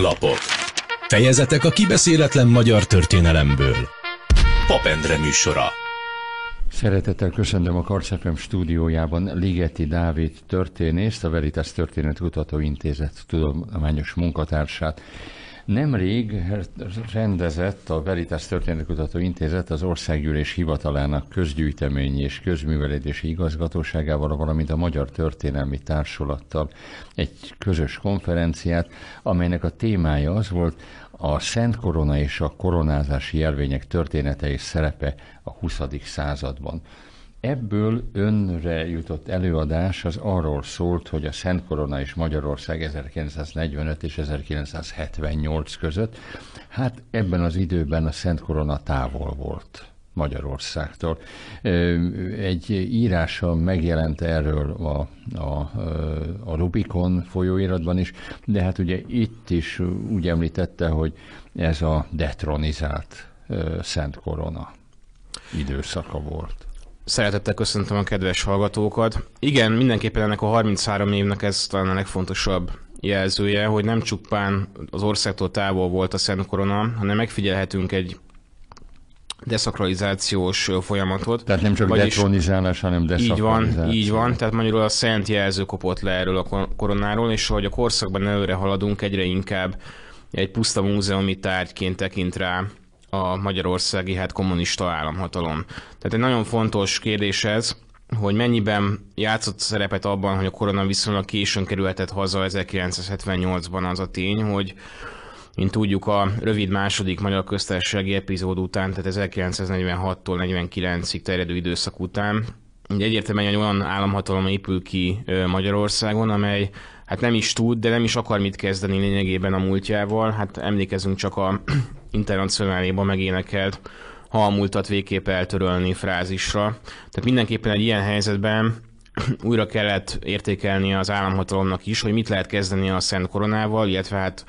lapok. Fejezetek a kibeszéletlen magyar történelemből. Papendre műsora. Szeretettel köszöntöm a Karcefem stúdiójában Ligeti Dávid történészt, a Veritas Történet Kutató Intézet tudományos munkatársát. Nemrég rendezett a Veritas Történetkutató Intézet az Országgyűlés Hivatalának közgyűjteményi és közművelődési igazgatóságával, valamint a Magyar Történelmi Társulattal egy közös konferenciát, amelynek a témája az volt, a Szent Korona és a koronázási jelvények története és szerepe a 20. században. Ebből önre jutott előadás az arról szólt, hogy a Szent Korona és Magyarország 1945 és 1978 között, hát ebben az időben a Szent Korona távol volt Magyarországtól. Egy írása megjelent erről a, a, a Rubikon folyóiratban is, de hát ugye itt is úgy említette, hogy ez a detronizált Szent Korona időszaka volt. Szeretettel köszöntöm a kedves hallgatókat. Igen, mindenképpen ennek a 33 évnek ez talán a legfontosabb jelzője, hogy nem csupán az országtól távol volt a Szent Korona, hanem megfigyelhetünk egy deszakralizációs folyamatot. Tehát nem csak Vagyis, detronizálás, hanem deszakralizáció. Így van, így van. Tehát magyarul a szent jelző kopott le erről a koronáról, és hogy a korszakban előre haladunk, egyre inkább egy puszta múzeumi tárgyként tekint rá a magyarországi hát kommunista államhatalom. Tehát egy nagyon fontos kérdés ez, hogy mennyiben játszott szerepet abban, hogy a korona viszonylag későn kerülhetett haza 1978-ban az a tény, hogy mint tudjuk, a rövid második magyar köztársasági epizód után, tehát 1946-tól 49-ig terjedő időszak után, ugye egyértelműen egy olyan államhatalom épül ki Magyarországon, amely hát nem is tud, de nem is akar mit kezdeni lényegében a múltjával. Hát emlékezünk csak a internacionáléban megénekelt halmultat végképp eltörölni frázisra. Tehát mindenképpen egy ilyen helyzetben újra kellett értékelni az államhatalomnak is, hogy mit lehet kezdeni a Szent Koronával, illetve hát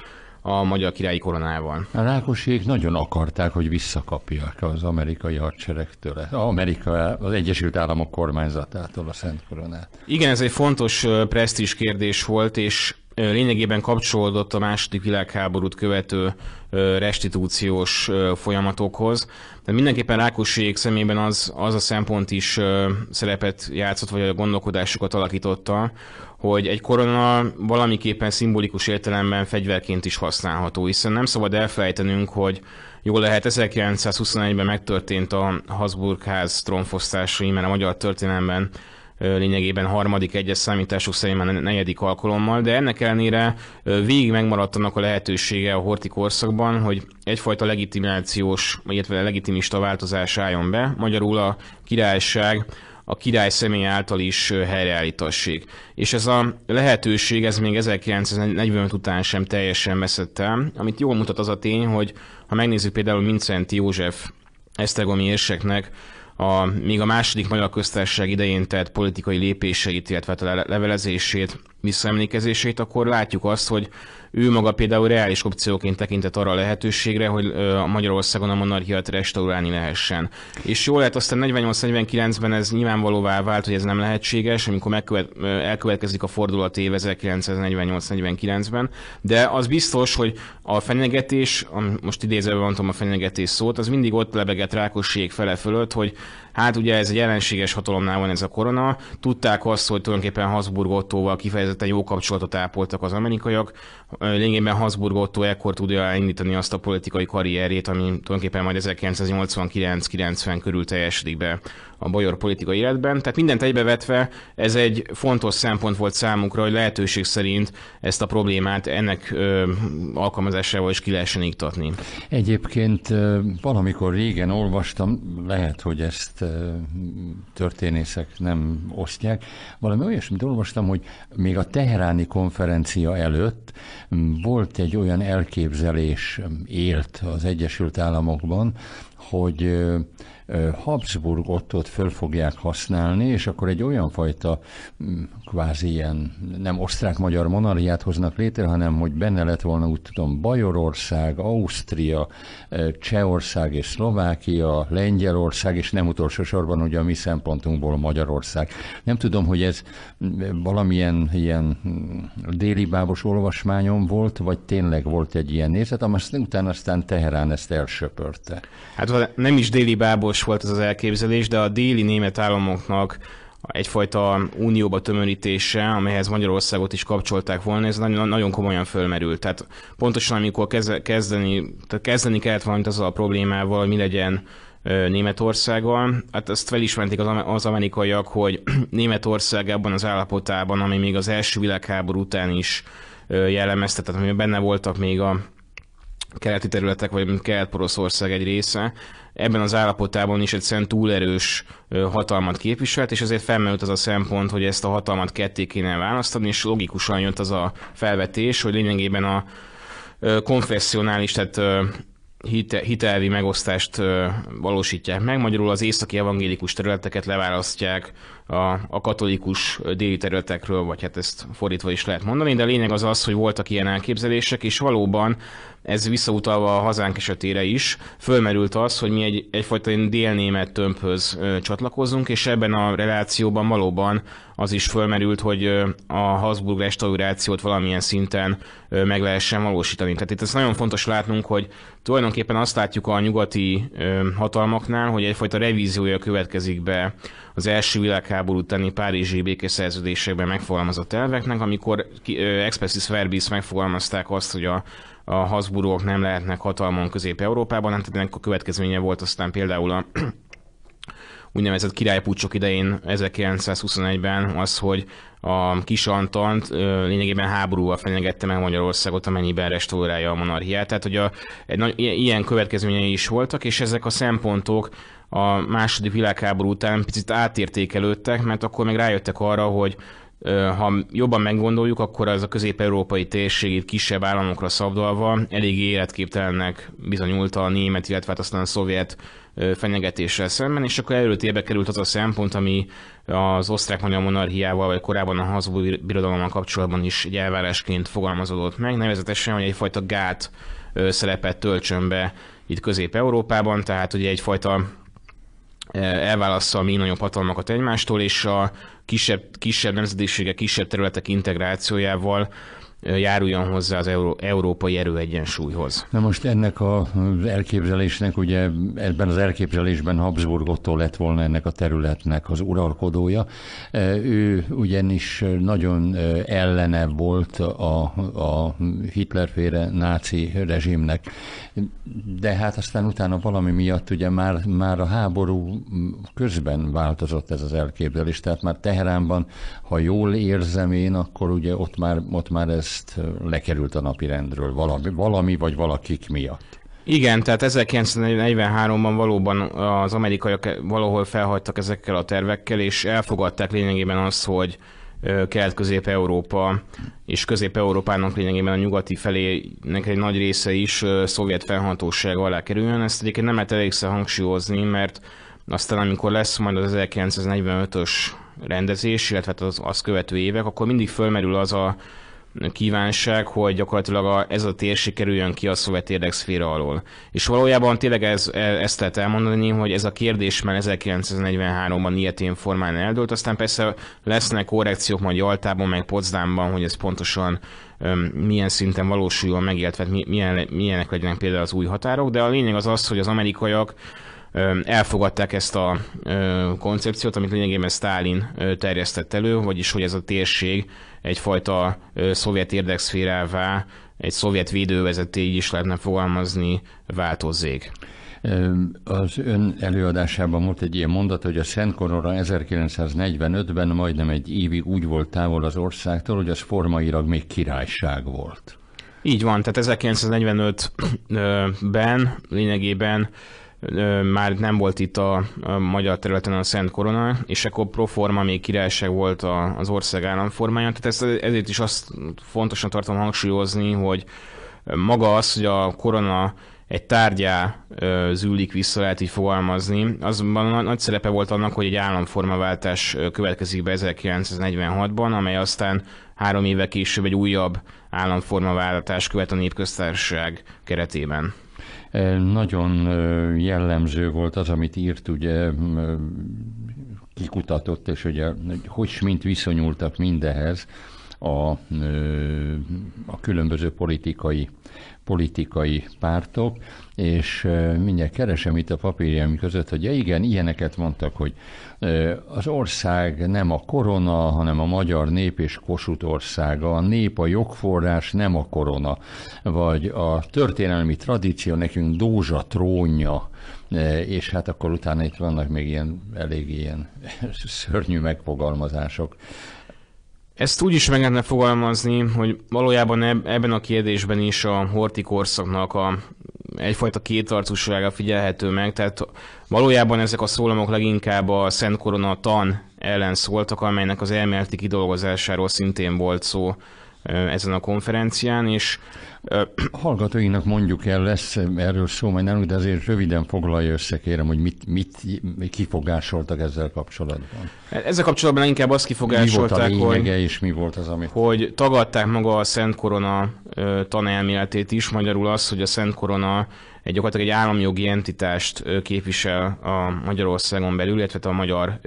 a magyar királyi koronával. A Rákosiék nagyon akarták, hogy visszakapják az amerikai hadseregtől, az Amerika, az Egyesült Államok kormányzatától a Szent Koronát. Igen, ez egy fontos presztízs kérdés volt, és lényegében kapcsolódott a második világháborút követő restitúciós folyamatokhoz. De mindenképpen Rákosiék szemében az, az a szempont is szerepet játszott, vagy a gondolkodásukat alakította, hogy egy korona valamiképpen szimbolikus értelemben fegyverként is használható, hiszen nem szabad elfelejtenünk, hogy jól lehet 1921-ben megtörtént a Habsburg ház trónfosztása, mert a magyar történelemben lényegében harmadik egyes számítások szerint már negyedik alkalommal, de ennek ellenére végig megmaradt annak a lehetősége a horti korszakban, hogy egyfajta legitimációs, illetve legitimista változás álljon be, magyarul a királyság a király személy által is helyreállítassék. És ez a lehetőség, ez még 1945 után sem teljesen veszett el, amit jól mutat az a tény, hogy ha megnézzük például Mincenti József esztergomi érseknek a, még a második magyar köztársaság idején tett politikai lépéseit, illetve hát a levelezését, visszaemlékezését, akkor látjuk azt, hogy ő maga például reális opcióként tekintett arra a lehetőségre, hogy a Magyarországon a monarchiát restaurálni lehessen. És jól lehet, aztán 48-49-ben ez nyilvánvalóvá vált, hogy ez nem lehetséges, amikor megkövet, elkövetkezik a fordulat év 1948-49-ben, de az biztos, hogy a fenyegetés, most idézve mondtam a fenyegetés szót, az mindig ott lebegett rákosség fele fölött, hogy Hát ugye ez egy ellenséges hatalomnál van ez a korona. Tudták azt, hogy tulajdonképpen Habsburg Ottóval kifejezetten jó kapcsolatot ápoltak az amerikaiak. Lényegében Habsburg Ottó ekkor tudja elindítani azt a politikai karrierét, ami tulajdonképpen majd 1989-90 körül teljesedik be a bajor politikai életben. Tehát mindent egybevetve ez egy fontos szempont volt számunkra, hogy lehetőség szerint ezt a problémát ennek ö, alkalmazásával is ki lehessen iktatni. Egyébként valamikor régen olvastam, lehet, hogy ezt történészek nem osztják, valami olyasmit olvastam, hogy még a teheráni konferencia előtt volt egy olyan elképzelés élt az Egyesült Államokban, hogy Habsburg ottot föl fogják használni, és akkor egy olyan fajta mm, kvázi ilyen nem osztrák-magyar monarchiát hoznak létre, hanem hogy benne lett volna úgy tudom Bajorország, Ausztria, Csehország és Szlovákia, Lengyelország, és nem utolsó sorban ugye a mi szempontunkból Magyarország. Nem tudom, hogy ez mm, valamilyen ilyen mm, délibábos olvasmányom volt, vagy tényleg volt egy ilyen nézet, amit utána aztán Teherán ezt elsöpörte. Hát fogva szóval nem is déli bábos volt ez az elképzelés, de a déli német államoknak egyfajta unióba tömörítése, amelyhez Magyarországot is kapcsolták volna, ez nagyon, nagyon komolyan fölmerült. Tehát pontosan amikor kezdeni, tehát kezdeni kellett valamit azzal a problémával, hogy mi legyen Németországgal. Hát ezt felismerték az amerikaiak, hogy Németország ebben az állapotában, ami még az első világháború után is jellemezte, tehát amiben benne voltak még a keleti területek, vagy Kelet-Poroszország egy része, ebben az állapotában is egyszerűen túlerős hatalmat képviselt, és ezért felmerült az a szempont, hogy ezt a hatalmat ketté kéne választani, és logikusan jött az a felvetés, hogy lényegében a konfessionális, tehát hite, hitelvi megosztást valósítják meg. Magyarul az északi evangélikus területeket leválasztják a, a katolikus déli területekről, vagy hát ezt fordítva is lehet mondani, de a lényeg az az, hogy voltak ilyen elképzelések, és valóban ez visszautalva a hazánk esetére is, fölmerült az, hogy mi egy, egyfajta délnémet tömbhöz csatlakozunk, és ebben a relációban valóban az is fölmerült, hogy a Habsburg restaurációt valamilyen szinten meg lehessen valósítani. Tehát itt ez nagyon fontos látnunk, hogy tulajdonképpen azt látjuk a nyugati hatalmaknál, hogy egyfajta revíziója következik be az első világháború utáni Párizsi békeszerződésekben megfogalmazott elveknek, amikor expressis verbis megfogalmazták azt, hogy a a Habsburgok nem lehetnek hatalmon Közép-Európában, hát ennek a következménye volt aztán például a úgynevezett királypucsok idején 1921-ben az, hogy a kis Antant lényegében háborúval fenyegette meg Magyarországot, amennyiben restaurálja a monarchiát. Tehát, hogy a, egy nagy, ilyen következményei is voltak, és ezek a szempontok a második világháború után picit átértékelődtek, mert akkor meg rájöttek arra, hogy ha jobban meggondoljuk, akkor ez a közép-európai térségét kisebb államokra szabdalva elég életképtelennek bizonyult a német, illetve hát aztán a szovjet fenyegetéssel szemben, és akkor előtérbe került az a szempont, ami az osztrák-magyar monarchiával, vagy korábban a hazú birodalommal kapcsolatban is egy elvárásként fogalmazódott meg, nevezetesen, hogy egyfajta gát szerepet töltsön be itt Közép-Európában, tehát ugye egyfajta elválasztja a még nagyobb hatalmakat egymástól, és a kisebb, kisebb nemzetiségek, kisebb területek integrációjával járuljon hozzá az euró, európai erőegyensúlyhoz. Na most ennek az elképzelésnek, ugye ebben az elképzelésben Habsburg Otto lett volna ennek a területnek az uralkodója. Ő ugyanis nagyon ellene volt a, a Hitlerféle náci rezsimnek, de hát aztán utána valami miatt ugye már, már a háború közben változott ez az elképzelés, tehát már Teheránban, ha jól érzem én, akkor ugye ott már, ott már ez ezt lekerült a napirendről valami, valami vagy valakik miatt. Igen, tehát 1943-ban valóban az amerikaiak valahol felhagytak ezekkel a tervekkel, és elfogadták lényegében azt, hogy Kelet-Közép-Európa és Közép-Európának lényegében a nyugati felének egy nagy része is szovjet felhatóság alá kerüljön. Ezt egyébként nem lehet elégszer hangsúlyozni, mert aztán amikor lesz majd az 1945-ös rendezés, illetve hát az, az követő évek, akkor mindig fölmerül az a kívánság, hogy gyakorlatilag a, ez a térség kerüljön ki a szovjet érdekszféra alól. És valójában tényleg ez, e, ezt lehet elmondani, hogy ez a kérdés már 1943-ban ilyetén formán eldőlt, aztán persze lesznek korrekciók majd Jaltában, meg Potsdamban, hogy ez pontosan milyen szinten valósuljon meg, illetve milyen, milyenek legyenek például az új határok, de a lényeg az az, hogy az amerikaiak elfogadták ezt a koncepciót, amit lényegében Stalin terjesztett elő, vagyis hogy ez a térség egyfajta szovjet érdekszférává, egy szovjet védővezeté, így is lehetne fogalmazni, változzék. Az ön előadásában volt egy ilyen mondat, hogy a Szent Korona 1945-ben majdnem egy évig úgy volt távol az országtól, hogy az formailag még királyság volt. Így van, tehát 1945-ben lényegében már nem volt itt a, a magyar területen a Szent Korona, és akkor proforma még királyság volt a, az ország államformája. Tehát ezt, ezért is azt fontosan tartom hangsúlyozni, hogy maga az, hogy a korona egy tárgyá zűlik vissza, lehet így fogalmazni. Azban nagy szerepe volt annak, hogy egy államformaváltás következik be 1946-ban, amely aztán három éve később egy újabb államformaváltás követ a népköztársaság keretében. Nagyon jellemző volt az, amit írt, ugye kikutatott, és ugye hogy mint viszonyultak mindehez a, a különböző politikai, politikai pártok és mindjárt keresem itt a papírjaim között, hogy ja igen, ilyeneket mondtak, hogy az ország nem a korona, hanem a magyar nép és kosut országa, a nép a jogforrás, nem a korona, vagy a történelmi tradíció nekünk Dózsa trónja, és hát akkor utána itt vannak még ilyen elég ilyen szörnyű megfogalmazások. Ezt úgy is meg lehetne fogalmazni, hogy valójában ebben a kérdésben is a horti korszaknak a egyfajta kétarcúsága figyelhető meg, tehát valójában ezek a szólamok leginkább a Szent Korona tan ellen szóltak, amelynek az elméleti kidolgozásáról szintén volt szó ezen a konferencián, és a hallgatóinak mondjuk el, lesz erről szó majd nálunk, de azért röviden foglalja össze, kérem, hogy mit, mit kifogásoltak ezzel kapcsolatban. Ezzel kapcsolatban inkább azt kifogásolták, mi volt a hogy, és mi volt az, amit... hogy tagadták maga a Szent Korona tanelméletét is, magyarul az, hogy a Szent Korona egy gyakorlatilag egy államjogi entitást képvisel a Magyarországon belül, illetve a magyar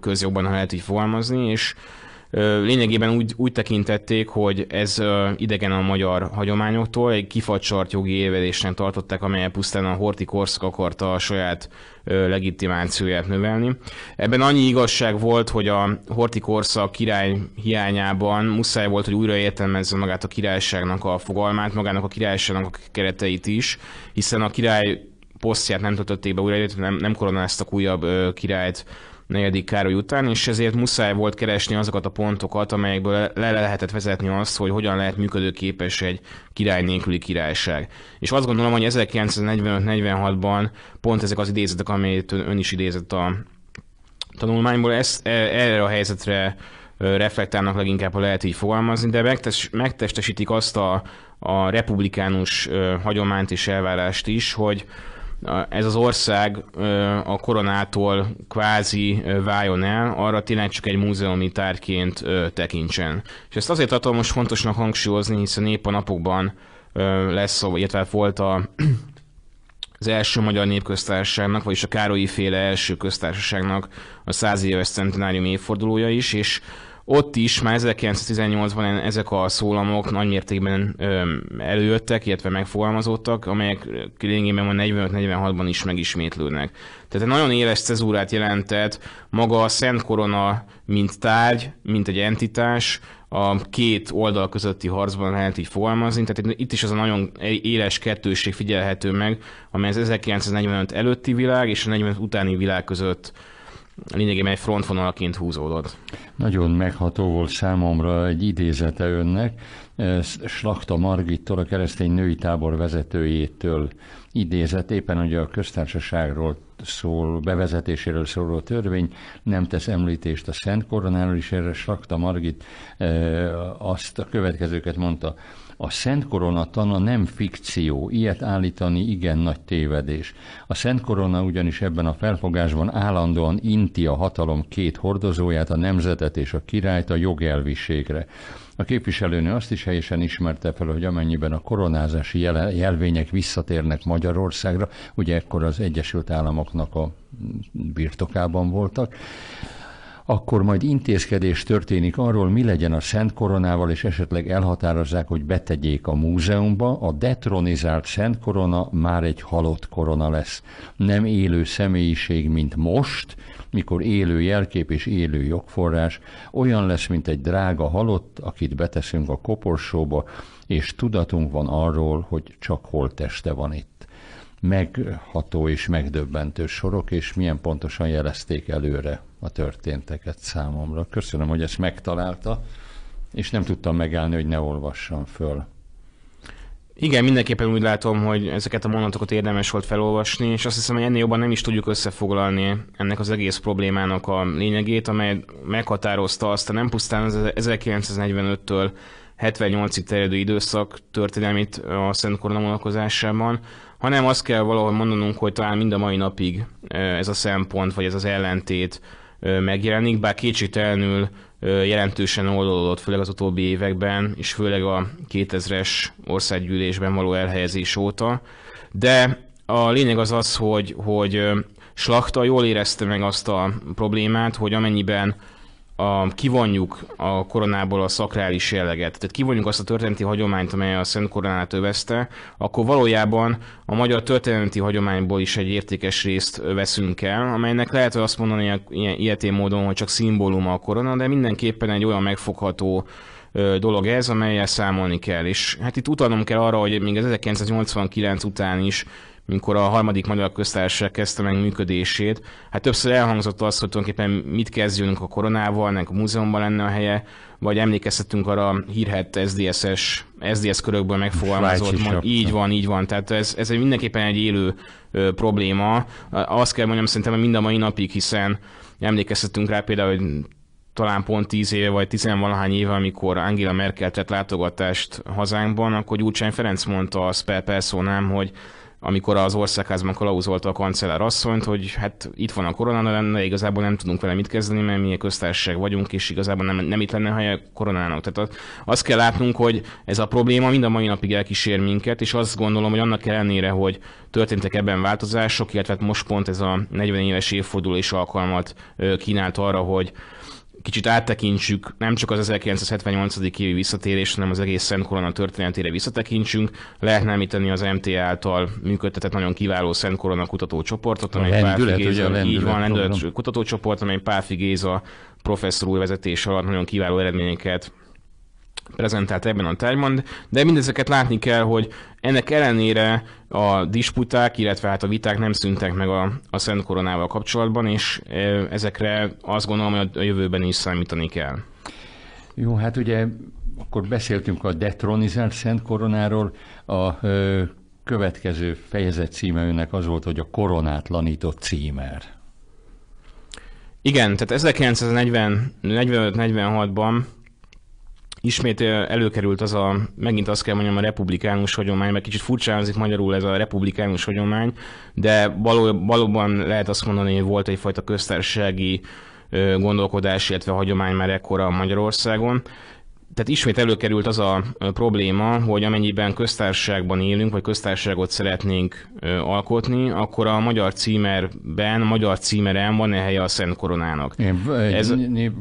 közjogban, ha lehet így fogalmazni, és lényegében úgy, úgy tekintették, hogy ez idegen a magyar hagyományoktól, egy kifacsart jogi évedésnek tartották, amelyel pusztán a Horti korszak akarta a saját legitimációját növelni. Ebben annyi igazság volt, hogy a Horti korszak király hiányában muszáj volt, hogy újra értelmezze magát a királyságnak a fogalmát, magának a királyságnak a kereteit is, hiszen a király posztját nem töltötték be újra, nem, nem koronáztak újabb ö, királyt negyedik Károly után, és ezért muszáj volt keresni azokat a pontokat, amelyekből le lehetett vezetni azt, hogy hogyan lehet működőképes egy király nélküli királyság. És azt gondolom, hogy 1945-46-ban pont ezek az idézetek, amelyet ön is idézett a tanulmányból, ezt, e, erre a helyzetre reflektálnak leginkább, ha lehet így fogalmazni, de megtes, megtestesítik azt a, a republikánus hagyományt és elvárást is, hogy ez az ország a koronától kvázi váljon el, arra tényleg csak egy múzeumi tárként tekintsen. És ezt azért tartom most fontosnak hangsúlyozni, hiszen épp a napokban lesz, illetve hát volt a az első magyar népköztársaságnak, vagyis a Károlyi féle első köztársaságnak a száz éves centenárium évfordulója is, és ott is már 1918-ban ezek a szólamok nagymértékben előjöttek, illetve megfogalmazódtak, amelyek lényegében van 45-46-ban is megismétlődnek. Tehát egy nagyon éles cezúrát jelentett maga a Szent Korona, mint tárgy, mint egy entitás, a két oldal közötti harcban lehet így fogalmazni, tehát itt is az a nagyon éles kettőség figyelhető meg, amely az 1945 előtti világ és a 45 utáni világ között lényegében egy frontvonalaként húzódott. Nagyon megható volt számomra egy idézete önnek, Slakta Margittól, a keresztény női tábor vezetőjétől idézett, éppen ugye a köztársaságról szól, bevezetéséről szóló törvény nem tesz említést a Szent Koronáról is, erre Slakta Margit e, azt a következőket mondta, a Szent Korona tana nem fikció, ilyet állítani igen nagy tévedés. A Szent Korona ugyanis ebben a felfogásban állandóan inti a hatalom két hordozóját, a nemzetet és a királyt a jogelviségre. A képviselőnő azt is helyesen ismerte fel, hogy amennyiben a koronázási jelvények visszatérnek Magyarországra, ugye ekkor az Egyesült Államok államoknak a birtokában voltak, akkor majd intézkedés történik arról, mi legyen a Szent Koronával, és esetleg elhatározzák, hogy betegyék a múzeumba. A detronizált Szent Korona már egy halott korona lesz. Nem élő személyiség, mint most, mikor élő jelkép és élő jogforrás, olyan lesz, mint egy drága halott, akit beteszünk a koporsóba, és tudatunk van arról, hogy csak holtteste van itt megható és megdöbbentő sorok, és milyen pontosan jelezték előre a történteket számomra. Köszönöm, hogy ezt megtalálta, és nem tudtam megállni, hogy ne olvassam föl. Igen, mindenképpen úgy látom, hogy ezeket a mondatokat érdemes volt felolvasni, és azt hiszem, hogy ennél jobban nem is tudjuk összefoglalni ennek az egész problémának a lényegét, amely meghatározta azt a nem pusztán az 1945-től 78-ig terjedő időszak történelmét a Szent Korona vonalkozásában, hanem azt kell valahol mondanunk, hogy talán mind a mai napig ez a szempont, vagy ez az ellentét megjelenik, bár kétségtelenül jelentősen oldódott, főleg az utóbbi években, és főleg a 2000-es országgyűlésben való elhelyezés óta. De a lényeg az az, hogy, hogy Slachta jól érezte meg azt a problémát, hogy amennyiben a, kivonjuk a koronából a szakrális jelleget, tehát kivonjuk azt a történeti hagyományt, amely a Szent Koronát övezte, akkor valójában a magyar történeti hagyományból is egy értékes részt veszünk el, amelynek lehet hogy azt mondani ilyen, ilyetén módon, hogy csak szimbóluma a korona, de mindenképpen egy olyan megfogható dolog ez, amelyel számolni kell. És hát itt utalnom kell arra, hogy még az 1989 után is mikor a harmadik magyar köztársaság kezdte meg működését, hát többször elhangzott az, hogy tulajdonképpen mit kezdjünk a koronával, ennek a múzeumban lenne a helye, vagy emlékeztetünk arra a hírhet sds es SDS körökből megfogalmazott, mond, így van, így van, tehát ez, ez mindenképpen egy élő ö, probléma. Azt kell mondjam szerintem, mind a mai napig, hiszen emlékeztetünk rá például, hogy talán pont 10 éve, vagy 10 valahány éve, amikor Angela Merkel tett látogatást hazánkban, akkor Gyurcsány Ferenc mondta azt per nem hogy amikor az országházban kalauzolta a kancellár asszonyt, hogy hát itt van a korona, de igazából nem tudunk vele mit kezdeni, mert mi köztársaság vagyunk, és igazából nem, nem itt lenne helye koronának. Tehát azt kell látnunk, hogy ez a probléma mind a mai napig elkísér minket, és azt gondolom, hogy annak ellenére, hogy történtek ebben változások, illetve hát most pont ez a 40 éves évforduló is alkalmat kínált arra, hogy kicsit áttekintsük, nem csak az 1978. évi visszatérés, hanem az egész Szent Korona történetére visszatekintsünk. Lehetne említeni az MT által működtetett nagyon kiváló Szent Korona kutatócsoportot, amely Pálfi Géza, ugye, a így van, rendület kutatócsoport, amely Páfi Géza professzor úr vezetés alatt nagyon kiváló eredményeket prezentált ebben a tárgyban, de mindezeket látni kell, hogy ennek ellenére a disputák, illetve hát a viták nem szűntek meg a, a Szent Koronával kapcsolatban, és e, ezekre azt gondolom, hogy a jövőben is számítani kell. Jó, hát ugye akkor beszéltünk a detronizált Szent Koronáról, a ö, következő fejezet címe önnek az volt, hogy a koronátlanított címer. Igen, tehát 1945-46-ban ismét előkerült az a, megint azt kell mondjam, a republikánus hagyomány, mert kicsit furcsa hangzik magyarul ez a republikánus hagyomány, de való, valóban lehet azt mondani, hogy volt egyfajta köztársasági gondolkodás, illetve hagyomány már ekkora Magyarországon tehát ismét előkerült az a probléma, hogy amennyiben köztársaságban élünk, vagy köztársaságot szeretnénk alkotni, akkor a magyar címerben, magyar címeren van-e helye a Szent Koronának? Én, Ez...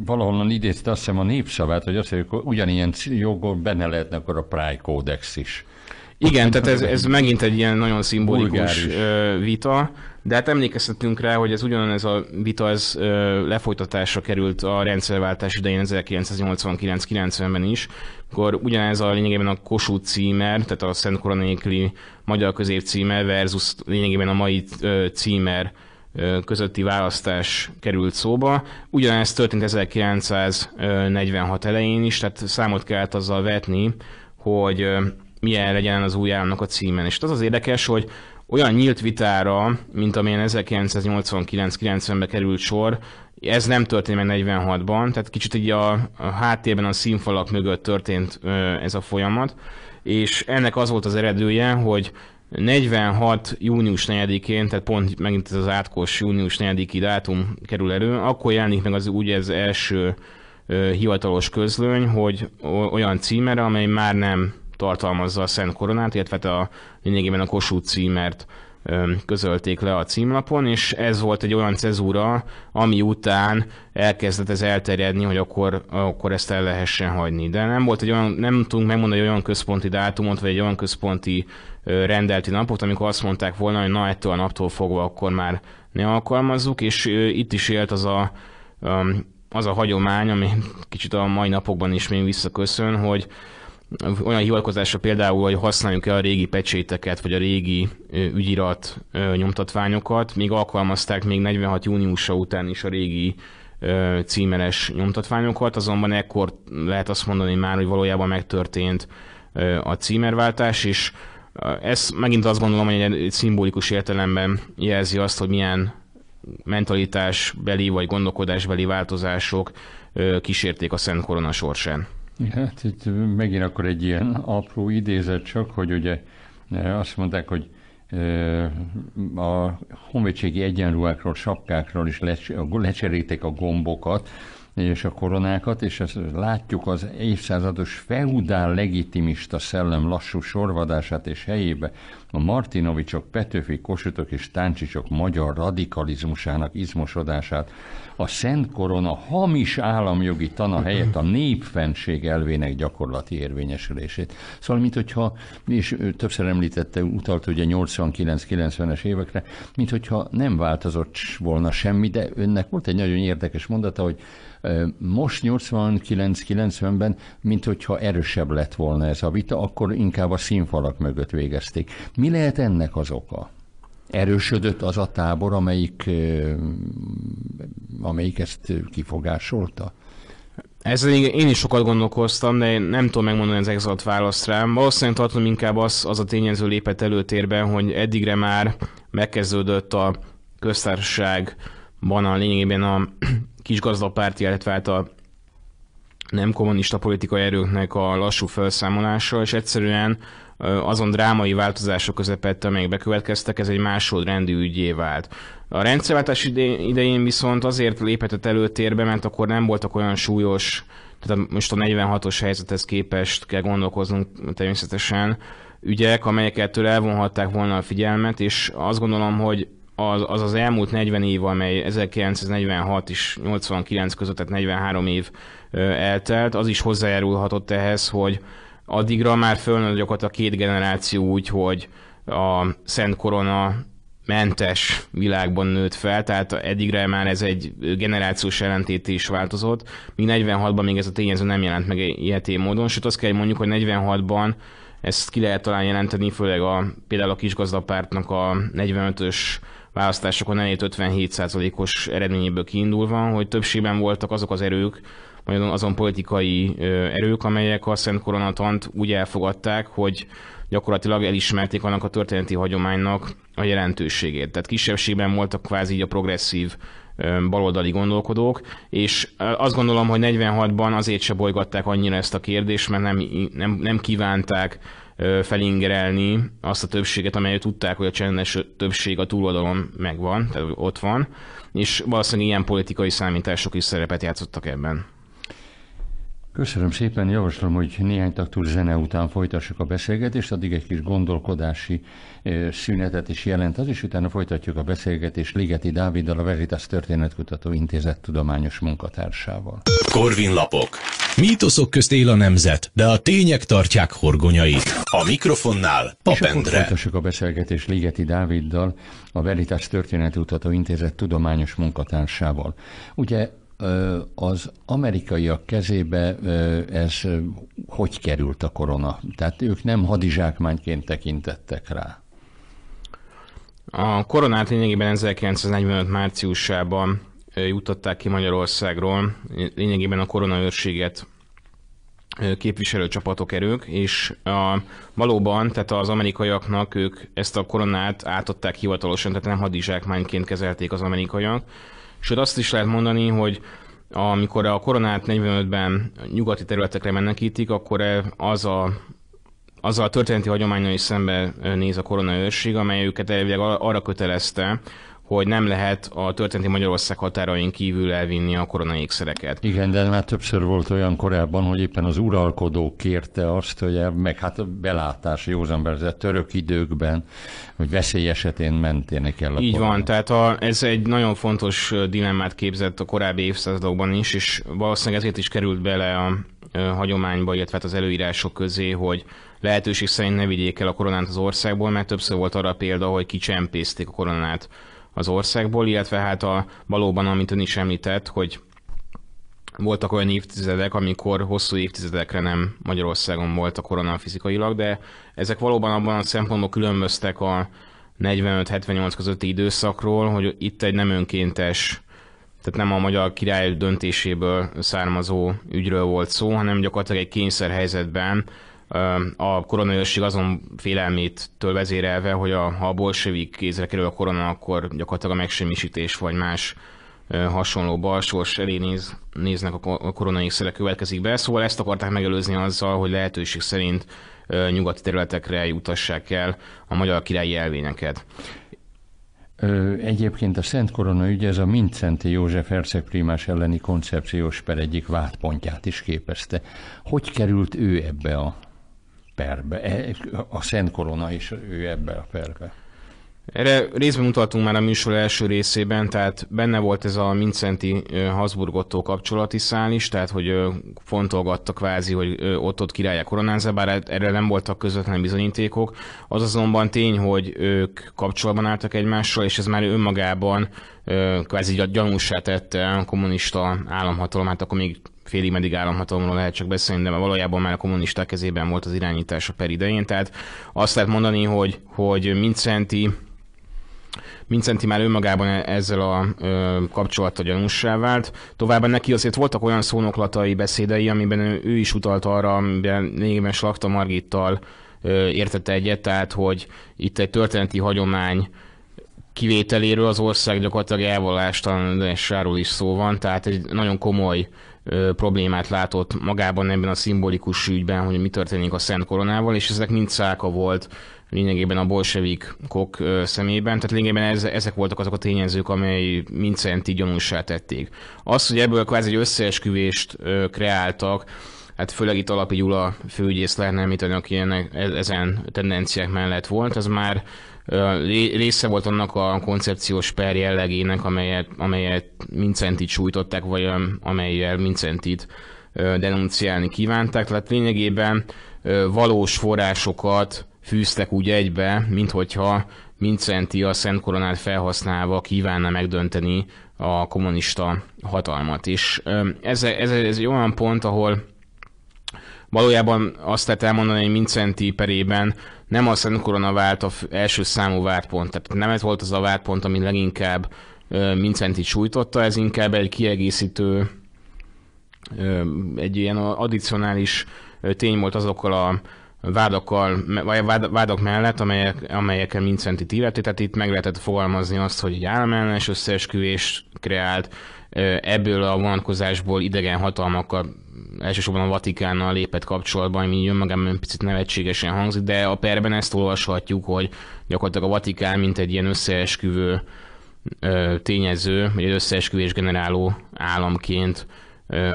valahonnan idézte azt hiszem a népszavát, hogy azt mondja, hogy ugyanilyen jogon benne lehetne akkor a Pride Kódex is. Igen, tehát ez, ez megint egy ilyen nagyon szimbolikus Bulgáris. vita, de hát emlékeztetünk rá, hogy ez ugyanaz a vita ez lefolytatásra került a rendszerváltás idején 1989-90-ben is, akkor ugyanez a lényegében a Kossuth címer, tehát a Szent Koronékli magyar közép címer versus lényegében a mai címer közötti választás került szóba. Ugyanez történt 1946 elején is, tehát számot kellett azzal vetni, hogy milyen legyen az új államnak a címen. És az az érdekes, hogy olyan nyílt vitára, mint amilyen 1989-90-ben került sor, ez nem történt meg 46-ban, tehát kicsit így a, a háttérben a színfalak mögött történt ö, ez a folyamat, és ennek az volt az eredője, hogy 46. június 4-én, tehát pont megint ez az átkos június 4-i dátum kerül elő, akkor jelenik meg az úgy ez első ö, hivatalos közlöny, hogy olyan címere, amely már nem tartalmazza a Szent Koronát, illetve hát a lényegében a Kossuth címert közölték le a címlapon, és ez volt egy olyan cezúra, ami után elkezdett ez elterjedni, hogy akkor, akkor ezt el lehessen hagyni. De nem volt egy olyan, nem tudunk megmondani olyan központi dátumot, vagy egy olyan központi rendelti napot, amikor azt mondták volna, hogy na ettől a naptól fogva akkor már ne alkalmazzuk, és itt is élt az a az a hagyomány, ami kicsit a mai napokban is még visszaköszön, hogy olyan hivatkozásra például, hogy használjunk-e a régi pecséteket, vagy a régi ügyirat nyomtatványokat, még alkalmazták még 46 júniusa után is a régi címeres nyomtatványokat, azonban ekkor lehet azt mondani már, hogy valójában megtörtént a címerváltás, és ez megint azt gondolom, hogy egy szimbolikus értelemben jelzi azt, hogy milyen mentalitásbeli vagy gondolkodásbeli változások kísérték a Szent Korona sorsán. Hát itt megint akkor egy ilyen apró idézet csak, hogy ugye e, azt mondták, hogy e, a honvédségi egyenruhákról, sapkákról is lecserélték a gombokat, és a koronákat, és ezt látjuk az évszázados feudál legitimista szellem lassú sorvadását és helyébe a Martinovicsok, Petőfi, Kossuthok és Táncsicsok magyar radikalizmusának izmosodását, a Szent Korona hamis államjogi tana helyett a népfenség elvének gyakorlati érvényesülését. Szóval, mint hogyha, és többször említette, utalt ugye 89-90-es évekre, mint hogyha nem változott volna semmi, de önnek volt egy nagyon érdekes mondata, hogy most 89-90-ben, mint hogyha erősebb lett volna ez a vita, akkor inkább a színfalak mögött végezték. Mi lehet ennek az oka? erősödött az a tábor, amelyik, amelyik ezt kifogásolta? Ez én is sokat gondolkoztam, de én nem tudom megmondani az exakt választ rám. Valószínűleg tartom inkább az, az a tényező lépett előtérben, hogy eddigre már megkezdődött a köztársaságban a lényegében a kisgazdapárti, illetve hát a nem kommunista politikai erőknek a lassú felszámolása, és egyszerűen azon drámai változások közepette, amelyek bekövetkeztek, ez egy másodrendű ügyé vált. A rendszerváltás idején viszont azért léphetett előtérbe, mert akkor nem voltak olyan súlyos, tehát most a 46-os helyzethez képest kell gondolkoznunk természetesen, ügyek, amelyekettől elvonhatták volna a figyelmet, és azt gondolom, hogy az az, az elmúlt 40 év, amely 1946 és 89 között, tehát 43 év eltelt, az is hozzájárulhatott ehhez, hogy addigra már fölnő a két generáció úgy, hogy a Szent Korona mentes világban nőtt fel, tehát eddigre már ez egy generációs ellentét is változott, Mi 46-ban még ez a tényező nem jelent meg ilyetén módon, sőt azt kell mondjuk, hogy 46-ban ezt ki lehet talán jelenteni, főleg a, például a kisgazdapártnak a 45-ös választásokon elért 57%-os eredményéből kiindulva, hogy többségben voltak azok az erők, azon politikai erők, amelyek a Szent Koronatant úgy elfogadták, hogy gyakorlatilag elismerték annak a történeti hagyománynak a jelentőségét. Tehát kisebbségben voltak kvázi így a progresszív baloldali gondolkodók, és azt gondolom, hogy 46-ban azért se bolygatták annyira ezt a kérdést, mert nem, nem, nem kívánták felingerelni azt a többséget, amelyet tudták, hogy a csendes többség a túloldalon megvan, tehát ott van, és valószínűleg ilyen politikai számítások is szerepet játszottak ebben. Köszönöm szépen, javaslom, hogy néhány taktúr zene után folytassuk a beszélgetést, addig egy kis gondolkodási eh, szünetet is jelent az, és utána folytatjuk a beszélgetést Ligeti Dáviddal, a Veritas Történetkutató Intézet tudományos munkatársával. Korvin Lapok. Mítoszok közt él a nemzet, de a tények tartják horgonyait. A mikrofonnál Papendre. És folytassuk a beszélgetés Ligeti Dáviddal, a Veritas Történetkutató Intézet tudományos munkatársával. Ugye az amerikaiak kezébe ez hogy került a korona? Tehát ők nem hadizsákmányként tekintettek rá. A koronát lényegében 1945 márciusában jutották ki Magyarországról. Lényegében a koronaőrséget képviselő csapatok, erők, és a, valóban, tehát az amerikaiaknak ők ezt a koronát átadták hivatalosan, tehát nem hadizsákmányként kezelték az amerikaiak, Sőt, azt is lehet mondani, hogy amikor a koronát 45-ben nyugati területekre menekítik, akkor e az a az a történeti hagyományal is szembe e, néz a korona őrség, amely őket elvileg arra kötelezte, hogy nem lehet a történeti Magyarország határain kívül elvinni a ékszereket. Igen, de már többször volt olyan korábban, hogy éppen az uralkodó kérte azt, hogy meg hát a belátás józan török időkben, hogy veszély esetén mentének el a Így koronát. van, tehát a, ez egy nagyon fontos dilemmát képzett a korábbi évszázadokban is, és valószínűleg ezért is került bele a, hagyományba, illetve hát az előírások közé, hogy lehetőség szerint ne vigyék el a koronát az országból, mert többször volt arra példa, hogy kicsempészték a koronát az országból, illetve hát a, valóban, amit ön is említett, hogy voltak olyan évtizedek, amikor hosszú évtizedekre nem Magyarországon volt a korona fizikailag, de ezek valóban abban a szempontból különböztek a 45-78 közötti időszakról, hogy itt egy nem önkéntes, tehát nem a magyar király döntéséből származó ügyről volt szó, hanem gyakorlatilag egy kényszerhelyzetben a koronavírusig azon félelmétől vezérelve, hogy a, ha a bolsevik kézre kerül a korona, akkor gyakorlatilag a megsemmisítés vagy más hasonló balsors elé néz, néznek a szere következik be. Szóval ezt akarták megelőzni azzal, hogy lehetőség szerint nyugati területekre jutassák el a magyar királyi elvényeket. Egyébként a Szent Korona ügy ez a Mindszenti József Herceg Prímás elleni koncepciós per egyik vádpontját is képezte. Hogy került ő ebbe a perbe, e, a Szent Korona is ő ebbe a perbe. Erre részben mutattunk már a műsor első részében, tehát benne volt ez a Mincenti Habsburgottó kapcsolati szál is, tehát hogy fontolgatta kvázi, hogy ott ott királya koronázza, bár e-, erre nem voltak közvetlen bizonyítékok. Az azonban tény, hogy ők kapcsolatban álltak egymással, és ez már önmagában kvázi gyanúsá tette a kommunista államhatalomát, akkor még félig meddig államhatalomról lehet csak beszélni, de valójában már a kommunisták kezében volt az irányítás a per idején. Tehát azt lehet mondani, hogy, hogy Mincenti Mincenti már önmagában e- ezzel a ö, gyanússá gyanúsá vált. Továbbá neki azért voltak olyan szónoklatai beszédei, amiben ő, ő is utalt arra, amiben négyben Slakta Margittal ö, értette egyet, tehát hogy itt egy történeti hagyomány kivételéről az ország gyakorlatilag elvallástalan sáról is szó van, tehát egy nagyon komoly ö, problémát látott magában ebben a szimbolikus ügyben, hogy mi történik a Szent Koronával, és ezek mind száka volt lényegében a bolsevikok szemében, tehát lényegében ez, ezek voltak azok a tényezők, amely Mincenti gyanúsá tették. Az, hogy ebből kvázi egy összeesküvést ö, kreáltak, hát főleg itt Alapi Gyula főügyész lehetne említeni, aki ennek, e-, ezen tendenciák mellett volt, ez már része volt annak a koncepciós per jellegének, amelyet, amelyet Mincentit sújtották, vagy amelyel Mincentit denunciálni kívánták. Tehát lényegében valós forrásokat fűztek úgy egybe, mint hogyha Mincenti a Szent Koronát felhasználva kívánna megdönteni a kommunista hatalmat. És ez, ez, ez egy olyan pont, ahol Valójában azt lehet elmondani, hogy Mincenti perében nem a Szent Korona vált a első számú vártpont, tehát nem ez volt az a vártpont, ami leginkább Mincenti sújtotta, ez inkább egy kiegészítő, egy ilyen addicionális tény volt azokkal a vádakkal, vagy vád, vádak mellett, amelyek, amelyeken Mincenti illeti, tehát itt meg lehetett fogalmazni azt, hogy egy államellenes összeesküvés kreált, ebből a vonatkozásból idegen hatalmakkal, elsősorban a Vatikánnal lépett kapcsolatban, ami önmagában picit nevetségesen hangzik, de a perben ezt olvashatjuk, hogy gyakorlatilag a Vatikán, mint egy ilyen összeesküvő tényező, vagy egy összeesküvés generáló államként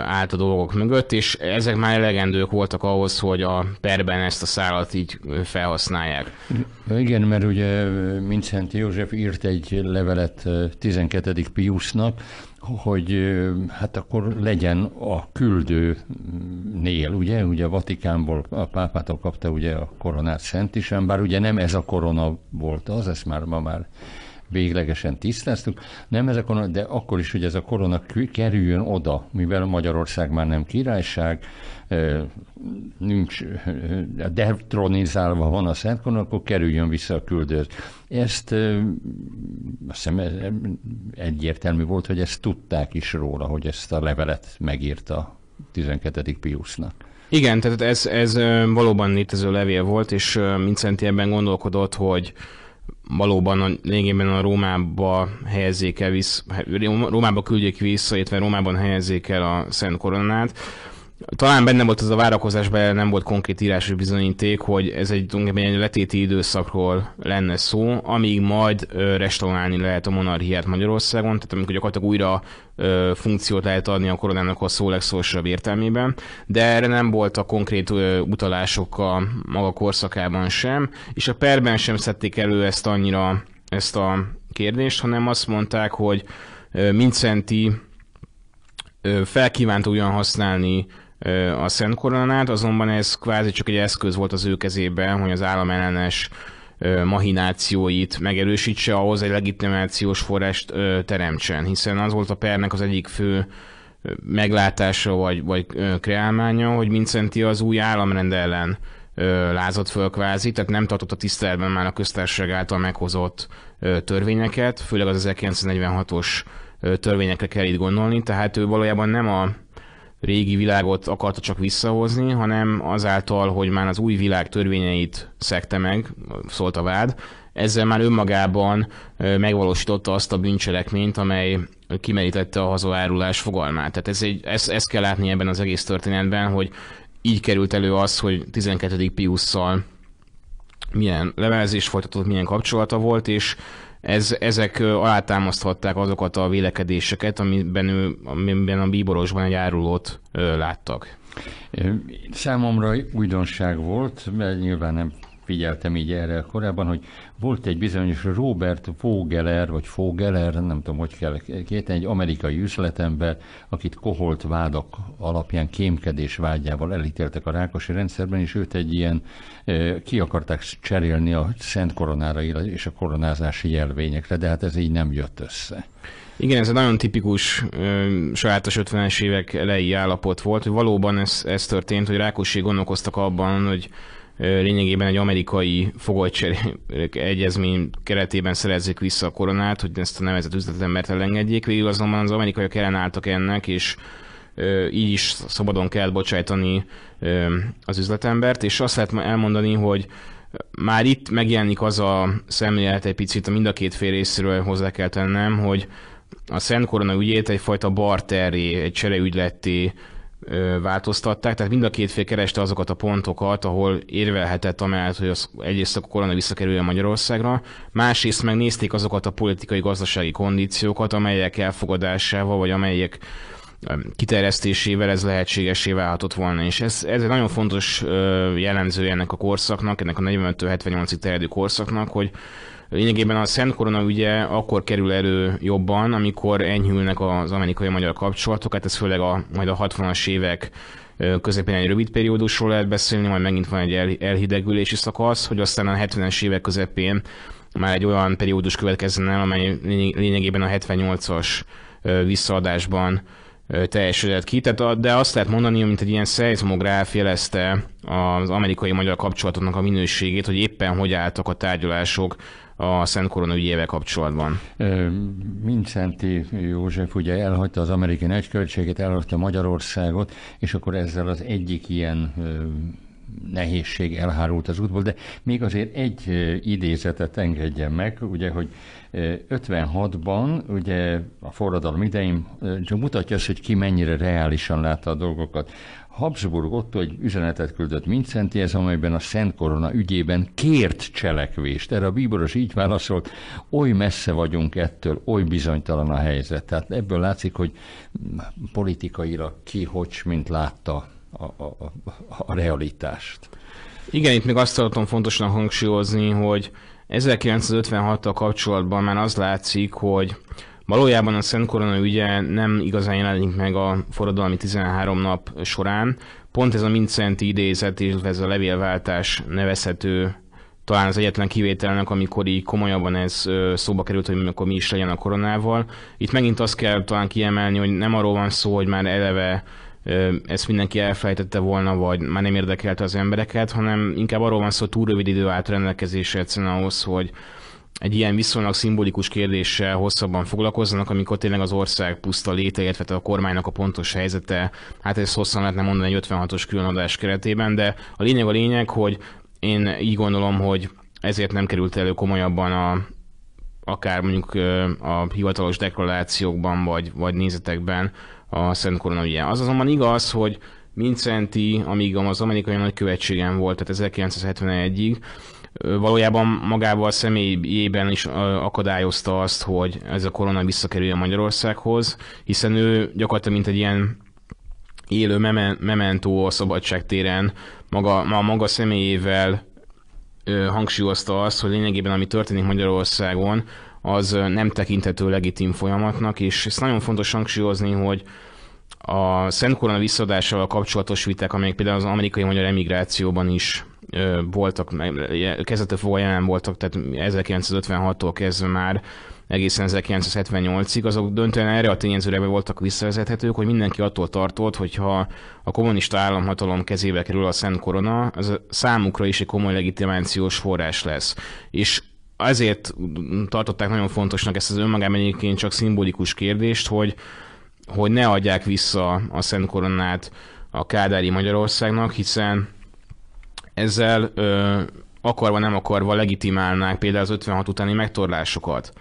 állt a dolgok mögött, és ezek már elegendők voltak ahhoz, hogy a perben ezt a szállat így felhasználják. Igen, mert ugye Mincent József írt egy levelet 12. Piusnak, hogy hát akkor legyen a küldőnél, ugye, ugye a Vatikánból a pápától kapta ugye a koronát Szent is, bár ugye nem ez a korona volt az, ezt már ma már véglegesen tisztáztuk. Nem ez a korona, de akkor is, hogy ez a korona kerüljön oda, mivel Magyarország már nem királyság, nincs detronizálva van a Szent Korona, akkor kerüljön vissza a küldőt. Ezt azt hiszem egyértelmű volt, hogy ezt tudták is róla, hogy ezt a levelet megírta 12. Piusnak. Igen, tehát ez, ez valóban létező levél volt, és Mincenti ebben gondolkodott, hogy valóban a, lényegében a Rómába helyezzék el, vissza, Rómába küldjék vissza, illetve Rómában helyezzék el a Szent Koronát, talán benne volt az a várakozásban, nem volt konkrét írásos bizonyíték, hogy ez egy tulajdonképpen letéti időszakról lenne szó, amíg majd restaurálni lehet a monarchiát Magyarországon, tehát amikor gyakorlatilag újra ö, funkciót lehet adni a koronának a szó legszorosabb értelmében, de erre nem voltak konkrét ö, utalások a maga korszakában sem, és a perben sem szedték elő ezt annyira ezt a kérdést, hanem azt mondták, hogy ö, Mincenti felkívánt olyan használni a Szent Koronát, azonban ez kvázi csak egy eszköz volt az ő kezében, hogy az államellenes mahinációit megerősítse, ahhoz egy legitimációs forrást teremtsen, hiszen az volt a pernek az egyik fő meglátása vagy, vagy kreálmánya, hogy Mincenti az új államrend ellen lázott föl kvázi, tehát nem a tiszteletben már a köztársaság által meghozott törvényeket, főleg az 1946-os törvényekre kell itt gondolni, tehát ő valójában nem a régi világot akarta csak visszahozni, hanem azáltal, hogy már az új világ törvényeit szekte meg, szólt a vád, ezzel már önmagában megvalósította azt a bűncselekményt, amely kimerítette a hazaárulás fogalmát. Tehát ez egy, ezt, ezt kell látni ebben az egész történetben, hogy így került elő az, hogy 12. Piusszal milyen levelezés folytatott, milyen kapcsolata volt, és ez, ezek alátámaszthatták azokat a vélekedéseket, amiben, ő, amiben a bíborosban egy árulót láttak. Számomra újdonság volt, mert nyilván nem figyeltem így erre korábban, hogy volt egy bizonyos Robert Vogeler, vagy Vogeler, nem tudom, hogy kell kéten, egy amerikai üzletember, akit koholt vádak alapján kémkedés vágyával elítéltek a rákosi rendszerben, és őt egy ilyen, ki akarták cserélni a Szent Koronára és a koronázási jelvényekre, de hát ez így nem jött össze. Igen, ez egy nagyon tipikus sajátos 50-es évek elejé állapot volt, hogy valóban ez, ez történt, hogy Rákosi gondolkoztak abban, hogy lényegében egy amerikai fogolycserék egyezmény keretében szerezzék vissza a koronát, hogy ezt a nevezett üzletembert elengedjék. Végül azonban az amerikaiak ellenálltak ennek, és így is szabadon kell bocsájtani az üzletembert, és azt lehet elmondani, hogy már itt megjelenik az a szemlélet egy picit, a mind a két fél részéről hozzá kell tennem, hogy a Szent Korona ügyét egyfajta barterré, egy csereügyletté változtatták, tehát mind a két fél kereste azokat a pontokat, ahol érvelhetett amellett, hogy az egyrészt a korona visszakerüljön Magyarországra, másrészt megnézték azokat a politikai-gazdasági kondíciókat, amelyek elfogadásával, vagy amelyek kiterjesztésével ez lehetségesé válhatott volna. És ez, ez egy nagyon fontos jellemző ennek a korszaknak, ennek a 45-78-ig terjedő korszaknak, hogy Lényegében a Szent Korona ugye akkor kerül elő jobban, amikor enyhülnek az amerikai-magyar kapcsolatok, hát ez főleg a, majd a 60-as évek közepén egy rövid periódusról lehet beszélni, majd megint van egy el, elhidegülési szakasz, hogy aztán a 70-es évek közepén már egy olyan periódus következzen el, amely lényegében a 78-as visszaadásban teljesülhet ki. Tehát, de azt lehet mondani, mint egy ilyen szeizmográf jelezte az amerikai-magyar kapcsolatoknak a minőségét, hogy éppen hogy álltak a tárgyalások a Szent Korona ügyével kapcsolatban? Mindszenti József ugye elhagyta az amerikai nagykövetséget, elhagyta Magyarországot, és akkor ezzel az egyik ilyen nehézség elhárult az útból, de még azért egy idézetet engedjen meg, ugye, hogy 56-ban ugye a forradalom idején csak mutatja azt, hogy ki mennyire reálisan látta a dolgokat. Habsburg Otto egy üzenetet küldött Mincentihez, amelyben a Szent Korona ügyében kért cselekvést. Erre a bíboros így válaszolt, oly messze vagyunk ettől, oly bizonytalan a helyzet. Tehát ebből látszik, hogy politikaira ki hogy, mint látta a, a, a realitást. Igen, itt még azt tartom fontosnak hangsúlyozni, hogy 1956-tal kapcsolatban már az látszik, hogy Valójában a Szent Korona ugye nem igazán jelenik meg a forradalmi 13 nap során. Pont ez a Mincenti idézet, illetve ez a levélváltás nevezhető talán az egyetlen kivételnek, amikor így komolyabban ez szóba került, hogy akkor mi is legyen a koronával. Itt megint azt kell talán kiemelni, hogy nem arról van szó, hogy már eleve ezt mindenki elfelejtette volna, vagy már nem érdekelte az embereket, hanem inkább arról van szó, hogy túl rövid idő állt rendelkezésre egyszerűen ahhoz, hogy egy ilyen viszonylag szimbolikus kérdéssel hosszabban foglalkozzanak, amikor tényleg az ország puszta léte, illetve a kormánynak a pontos helyzete, hát ezt hosszan lehetne mondani egy 56-os különadás keretében, de a lényeg a lényeg, hogy én így gondolom, hogy ezért nem került elő komolyabban a, akár mondjuk a hivatalos deklarációkban, vagy, vagy nézetekben a Szent Korona ugye. Az azonban igaz, hogy Mincenti, amíg az amerikai nagykövetségen volt, tehát 1971-ig, valójában magával a személyében is akadályozta azt, hogy ez a korona visszakerüljön Magyarországhoz, hiszen ő gyakorlatilag mint egy ilyen élő mementó a szabadságtéren maga, ma maga személyével ö, hangsúlyozta azt, hogy lényegében ami történik Magyarországon, az nem tekinthető legitim folyamatnak, és ezt nagyon fontos hangsúlyozni, hogy a Szent Korona visszadásával kapcsolatos viták, amelyek például az amerikai magyar emigrációban is ö, voltak, kezdetől fogva jelen voltak, tehát 1956-tól kezdve már egészen 1978-ig, azok döntően erre a tényezőre voltak visszavezethetők, hogy mindenki attól tartott, hogyha a kommunista államhatalom kezébe kerül a Szent Korona, az számukra is egy komoly legitimációs forrás lesz. És ezért tartották nagyon fontosnak ezt az önmagában egyébként csak szimbolikus kérdést, hogy hogy ne adják vissza a Szent Koronát a Kádári Magyarországnak, hiszen ezzel ö, akarva nem akarva legitimálnák például az 56 utáni megtorlásokat.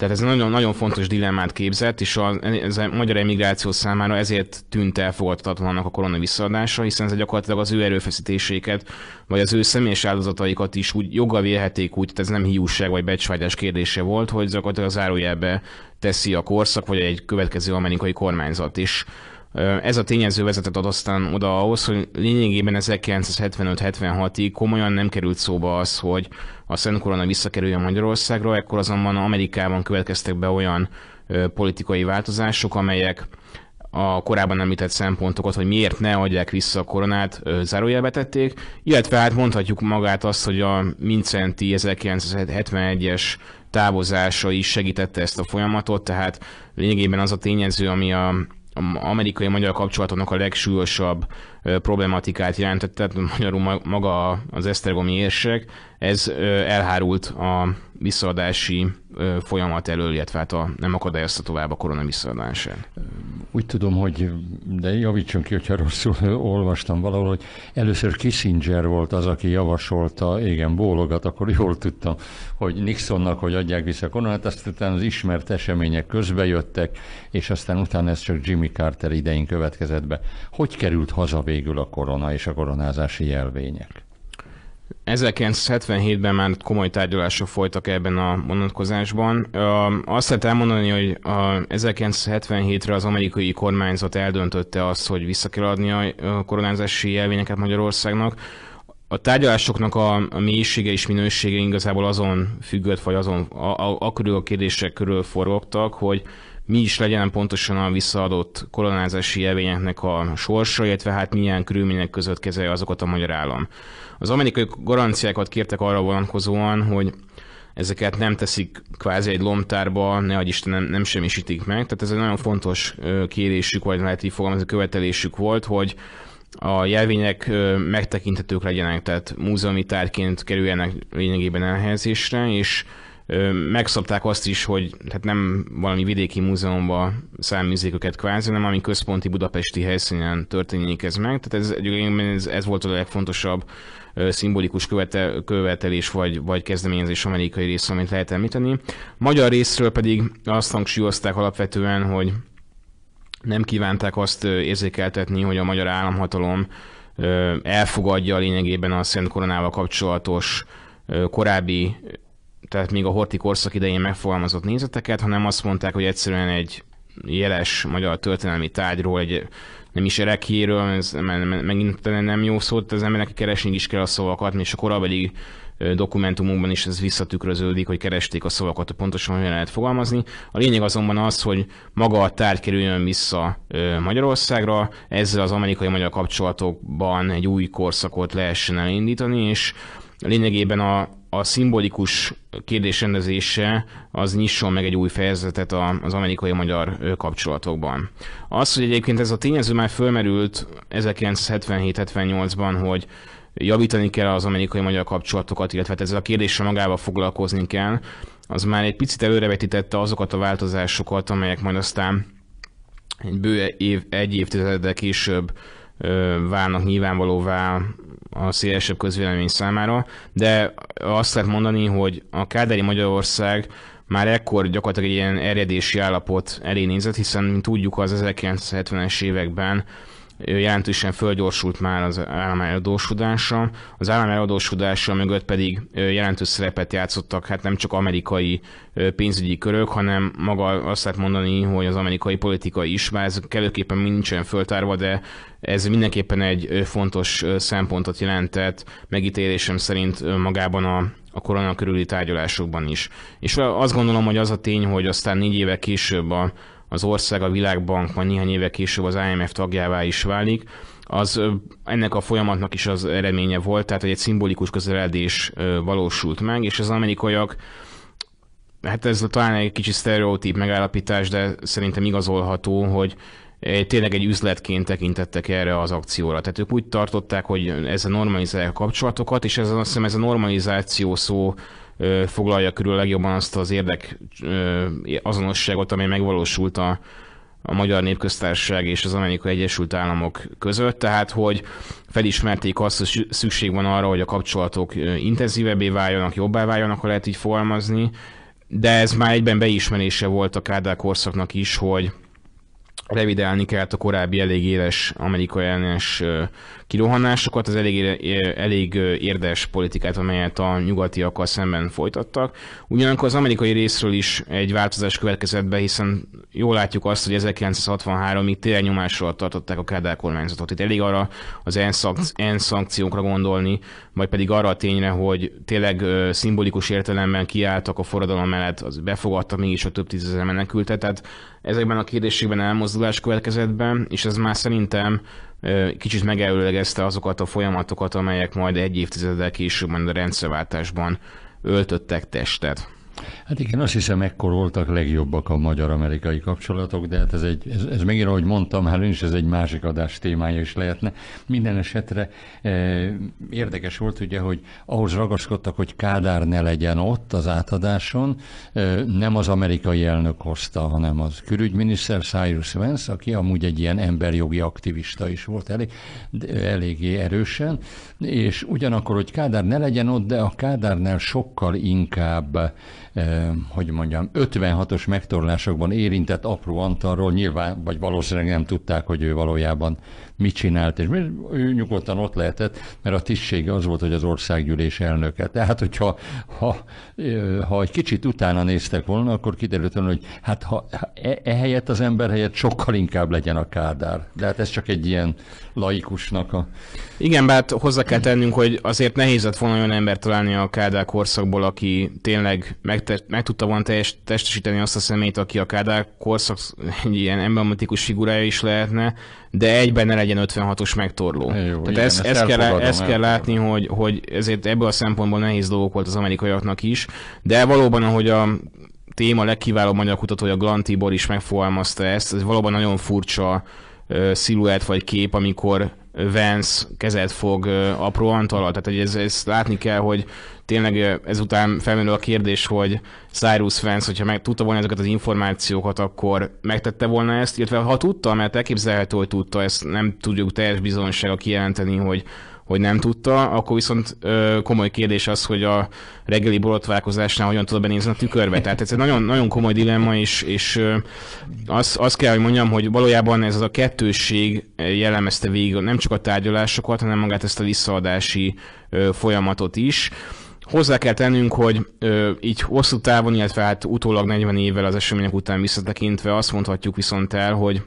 Tehát ez nagyon-nagyon fontos dilemmát képzett, és a, ez a magyar emigráció számára ezért tűnt elfogadhatatlannak a korona visszaadása, hiszen ez gyakorlatilag az ő erőfeszítéseiket, vagy az ő személyes áldozataikat is úgy joggal vélheték úgy, tehát ez nem hiúság vagy becsvágyás kérdése volt, hogy gyakorlatilag az zárójelbe teszi a korszak, vagy egy következő amerikai kormányzat is. Ez a tényező vezetett ad aztán oda ahhoz, hogy lényegében 1975-76-ig komolyan nem került szóba az, hogy a Szent Korona visszakerüljön magyarországra, ekkor azonban Amerikában következtek be olyan ö, politikai változások, amelyek a korábban említett szempontokat, hogy miért ne adják vissza a koronát, zárójelbe tették, illetve hát mondhatjuk magát azt, hogy a Mincenti 1971-es távozása is segítette ezt a folyamatot, tehát lényegében az a tényező, ami a amerikai magyar kapcsolatoknak a legsúlyosabb problematikát jelentett, tehát magyarul maga az esztergomi érsek, ez elhárult a visszaadási folyamat elől, illetve hát a, nem akadályozta tovább a korona visszaadását. Úgy tudom, hogy, de javítson ki, hogyha rosszul olvastam valahol, hogy először Kissinger volt az, aki javasolta, igen, bólogat, akkor jól tudtam, hogy Nixonnak, hogy adják vissza a koronát, aztán az ismert események közbe jöttek, és aztán utána ez csak Jimmy Carter idején következett be. Hogy került haza végül a korona és a koronázási jelvények? 1977-ben már komoly tárgyalások folytak ebben a vonatkozásban. Azt lehet elmondani, hogy 1977-re az amerikai kormányzat eldöntötte azt, hogy vissza kell adni a koronázási jelvényeket Magyarországnak. A tárgyalásoknak a, mélysége és minősége igazából azon függött, vagy azon a, a, a körül a kérdések körül forogtak, hogy mi is legyen pontosan a visszaadott koronázási jelvényeknek a sorsa, illetve hát milyen körülmények között kezelje azokat a magyar állam. Az amerikai garanciákat kértek arra vonatkozóan, hogy ezeket nem teszik kvázi egy lomtárba, ne Isten nem, nem semmisítik meg. Tehát ez egy nagyon fontos kérésük, vagy lehet így fogalmazni, követelésük volt, hogy a jelvények megtekinthetők legyenek, tehát múzeumi tárként kerüljenek lényegében elhelyezésre, és Megszabták azt is, hogy hát nem valami vidéki múzeumba száműzik őket kvázi, hanem ami központi budapesti helyszínen történik ez meg. Tehát ez, ez, ez volt a legfontosabb szimbolikus követel, követelés vagy, vagy kezdeményezés amerikai részről, amit lehet említeni. Magyar részről pedig azt hangsúlyozták alapvetően, hogy nem kívánták azt érzékeltetni, hogy a magyar államhatalom elfogadja a lényegében a Szent Koronával kapcsolatos korábbi tehát még a Horti korszak idején megfogalmazott nézeteket, hanem azt mondták, hogy egyszerűen egy jeles magyar történelmi tárgyról, egy nem is erekéről, ez megint nem jó szó, az embernek keresni is kell a szavakat, és a korabeli dokumentumokban is ez visszatükröződik, hogy keresték a szavakat, hogy pontosan hogyan lehet fogalmazni. A lényeg azonban az, hogy maga a tárgy kerüljön vissza Magyarországra, ezzel az amerikai-magyar kapcsolatokban egy új korszakot lehessen elindítani, és lényegében a a szimbolikus kérdésrendezése az nyisson meg egy új fejezetet az amerikai-magyar kapcsolatokban. Az, hogy egyébként ez a tényező már fölmerült 1977-78-ban, hogy javítani kell az amerikai-magyar kapcsolatokat, illetve hát ezzel a kérdéssel magával foglalkozni kell, az már egy picit előrevetítette azokat a változásokat, amelyek majd aztán egy bő év, egy évtizeddel később válnak nyilvánvalóvá a szélesebb közvélemény számára, de azt lehet mondani, hogy a Káderi Magyarország már ekkor gyakorlatilag egy ilyen erjedési állapot elé nézett, hiszen mint tudjuk az 1970-es években jelentősen fölgyorsult már az állam eladósodása. Az állam eladósodása mögött pedig jelentős szerepet játszottak, hát nem csak amerikai pénzügyi körök, hanem maga azt lehet mondani, hogy az amerikai politika is, már ez kellőképpen nincs olyan föltárva, de ez mindenképpen egy fontos szempontot jelentett, megítélésem szerint magában a, a korona körüli tárgyalásokban is. És azt gondolom, hogy az a tény, hogy aztán négy éve később a, az ország a világbank majd néhány éve később az IMF tagjává is válik, az ennek a folyamatnak is az eredménye volt, tehát hogy egy szimbolikus közeledés valósult meg, és az amerikaiak hát ez talán egy kicsi sztereotíp megállapítás, de szerintem igazolható, hogy tényleg egy üzletként tekintettek erre az akcióra. Tehát ők úgy tartották, hogy a normalizálja a kapcsolatokat, és ez, azt hiszem ez a normalizáció szó foglalja körül legjobban azt az érdek azonosságot, amely megvalósult a, a Magyar Népköztársaság és az Amerikai Egyesült Államok között, tehát hogy felismerték azt, hogy szükség van arra, hogy a kapcsolatok intenzívebbé váljanak, jobbá váljanak, ha lehet így fogalmazni, de ez már egyben beismerése volt a Kádár korszaknak is, hogy revideálni kellett a korábbi elég éles amerikai ellenes kirohanásokat, az elég, elég érdes politikát, amelyet a nyugatiakkal szemben folytattak. Ugyanakkor az amerikai részről is egy változás következett be, hiszen jól látjuk azt, hogy 1963-ig tényleg nyomásról tartották a Kádár kormányzatot. Itt elég arra az enszankciókra gondolni, vagy pedig arra a tényre, hogy tényleg ö, szimbolikus értelemben kiálltak a forradalom mellett, az befogadta mégis a több tízezer menekültet. Tehát ezekben a kérdésekben elmozdulás következett be, és ez már szerintem ö, kicsit megelőlegezte azokat a folyamatokat, amelyek majd egy évtizeddel később a rendszerváltásban öltöttek testet. Hát igen, azt hiszem, ekkor voltak legjobbak a magyar-amerikai kapcsolatok, de hát ez, egy, ez, ez megint, ahogy mondtam, hát is ez egy másik adás témája is lehetne. Minden esetre e, érdekes volt ugye, hogy ahhoz ragaszkodtak, hogy Kádár ne legyen ott az átadáson, e, nem az amerikai elnök hozta, hanem az külügyminiszter Cyrus Vance, aki amúgy egy ilyen emberjogi aktivista is volt elég, eléggé erősen, és ugyanakkor, hogy Kádár ne legyen ott, de a Kádárnál sokkal inkább Eh, hogy mondjam, 56-os megtorlásokban érintett apró Antalról nyilván, vagy valószínűleg nem tudták, hogy ő valójában mit csinált, és ő nyugodtan ott lehetett, mert a tisztsége az volt, hogy az országgyűlés elnöke. Tehát, hogyha ha, ha egy kicsit utána néztek volna, akkor kiderült volna, hogy hát ha ehelyett e, e az ember helyett sokkal inkább legyen a kádár. De hát ez csak egy ilyen laikusnak a... Igen, bár hát hozzá kell tennünk, hogy azért nehéz lett volna olyan ember találni a kádár korszakból, aki tényleg megte- meg tudta volna teljes, testesíteni azt a személyt, aki a kádár korszak egy ilyen emblematikus figurája is lehetne, de egyben ne legyen 56-os megtorló. Jó, Tehát igen, ezt, ezt, kell, ezt kell látni, hogy, hogy ezért ebből a szempontból nehéz dolgok volt az amerikaiaknak is, de valóban, ahogy a téma legkiválóbb magyar kutatója Glant Tibor is megfogalmazta ezt, ez valóban nagyon furcsa uh, sziluett vagy kép, amikor Vance kezet fog apró talál. Tehát hogy ez, ezt látni kell, hogy tényleg ezután felmerül a kérdés, hogy Cyrus Vance, hogyha meg tudta volna ezeket az információkat, akkor megtette volna ezt, illetve ha tudta, mert elképzelhető, hogy tudta, ezt nem tudjuk teljes bizonyossággal kijelenteni, hogy hogy nem tudta, akkor viszont ö, komoly kérdés az, hogy a reggeli borotválkozásnál hogyan tudod benézni a tükörbe. Tehát ez egy nagyon, nagyon komoly dilemma, és, és azt, az kell, hogy mondjam, hogy valójában ez az a kettősség jellemezte végig nem csak a tárgyalásokat, hanem magát ezt a visszaadási ö, folyamatot is. Hozzá kell tennünk, hogy ö, így hosszú távon, illetve hát utólag 40 évvel az események után visszatekintve azt mondhatjuk viszont el, hogy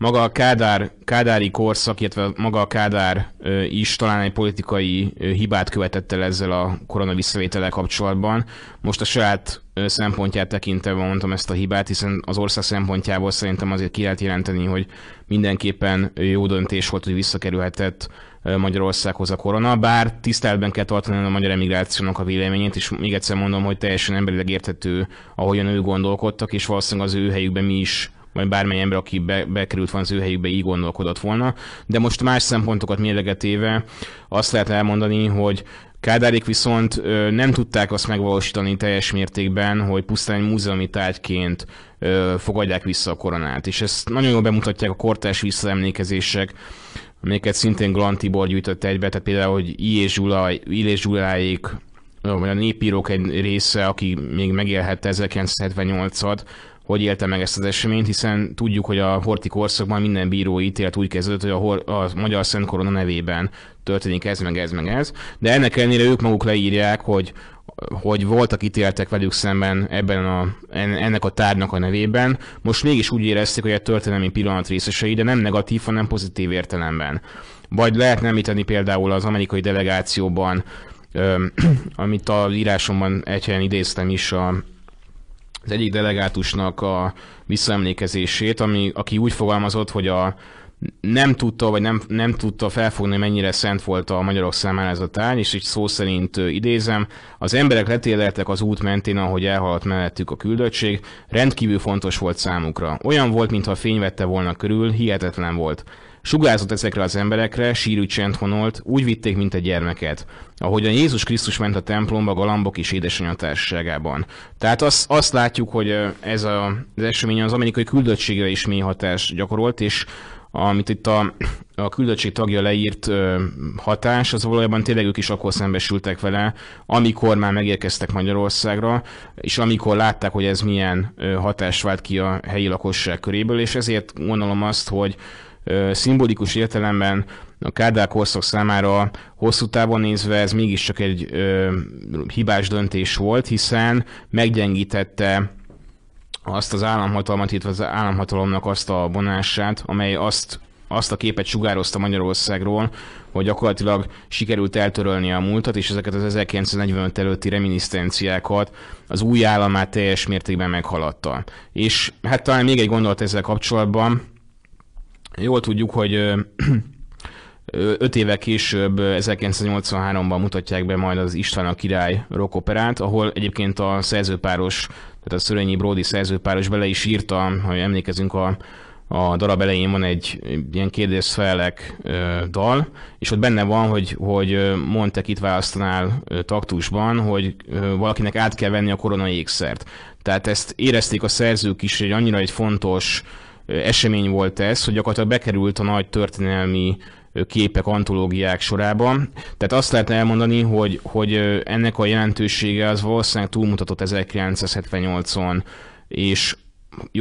maga a Kádár, Kádári korszak, illetve maga a Kádár is talán egy politikai hibát követett el ezzel a korona visszavétellel kapcsolatban. Most a saját szempontját tekintve mondtam ezt a hibát, hiszen az ország szempontjából szerintem azért ki lehet jelenteni, hogy mindenképpen jó döntés volt, hogy visszakerülhetett Magyarországhoz a korona, bár tiszteletben kell tartani a magyar emigrációnak a véleményét, és még egyszer mondom, hogy teljesen emberileg érthető, ahogyan ők gondolkodtak, és valószínűleg az ő helyükben mi is vagy bármely ember, aki be, bekerült van az ő helyükbe, így gondolkodott volna. De most más szempontokat mérlegetéve azt lehet elmondani, hogy Kádárik viszont ö, nem tudták azt megvalósítani teljes mértékben, hogy pusztán egy múzeumi tárgyként ö, fogadják vissza a koronát. És ezt nagyon jól bemutatják a kortás visszaemlékezések, amelyeket szintén Glant Tibor gyűjtött egybe, tehát például, hogy I. és Zsula, I. vagy a népírók egy része, aki még megélhette 1978-at, hogy élte meg ezt az eseményt, hiszen tudjuk, hogy a horti korszakban minden bíró ítélet úgy kezdődött, hogy a, hor- a Magyar Szent Korona nevében történik ez, meg ez, meg ez, de ennek ellenére ők maguk leírják, hogy hogy voltak ítéltek velük szemben ebben a, ennek a tárgynak a nevében, most mégis úgy érezték, hogy a történelmi pillanat részesei, de nem negatív, hanem pozitív értelemben. Vagy lehet említeni például az amerikai delegációban, amit a írásomban egy helyen idéztem is a az egyik delegátusnak a visszaemlékezését, ami, aki úgy fogalmazott, hogy a nem tudta, vagy nem, nem tudta felfogni, mennyire szent volt a magyarok számára ez a tárgy, és így szó szerint idézem, az emberek letérdeltek az út mentén, ahogy elhaladt mellettük a küldöttség, rendkívül fontos volt számukra. Olyan volt, mintha fény vette volna körül, hihetetlen volt. Sugárzott ezekre az emberekre, sírű csend honolt, úgy vitték, mint egy gyermeket. a Jézus Krisztus ment a templomba galambok és édesanyja társaságában. Tehát azt, azt látjuk, hogy ez a, az esemény az amerikai küldöttségre is mély hatás gyakorolt, és amit itt a, a küldöttség tagja leírt ö, hatás, az valójában tényleg ők is akkor szembesültek vele, amikor már megérkeztek Magyarországra, és amikor látták, hogy ez milyen ö, hatást vált ki a helyi lakosság köréből, és ezért gondolom azt, hogy szimbolikus értelemben a Kádár korszak számára hosszú távon nézve ez mégiscsak egy ö, hibás döntés volt, hiszen meggyengítette azt az államhatalmat, illetve az államhatalomnak azt a vonását, amely azt azt a képet sugározta Magyarországról, hogy gyakorlatilag sikerült eltörölni a múltat, és ezeket az 1945 előtti reminiszenciákat az új államát teljes mértékben meghaladta. És hát talán még egy gondolat ezzel kapcsolatban, Jól tudjuk, hogy öt éve később, 1983-ban mutatják be majd az István a király rockoperát, ahol egyébként a szerzőpáros, tehát a Szörényi Brody szerzőpáros bele is írta, ha emlékezünk a a darab elején van egy ilyen kérdésfelek dal, és ott benne van, hogy, hogy mondtak itt választanál taktusban, hogy valakinek át kell venni a koronai ékszert. Tehát ezt érezték a szerzők is, hogy annyira egy fontos esemény volt ez, hogy gyakorlatilag bekerült a nagy történelmi képek, antológiák sorában. Tehát azt lehetne elmondani, hogy, hogy ennek a jelentősége az valószínűleg túlmutatott 1978-on, és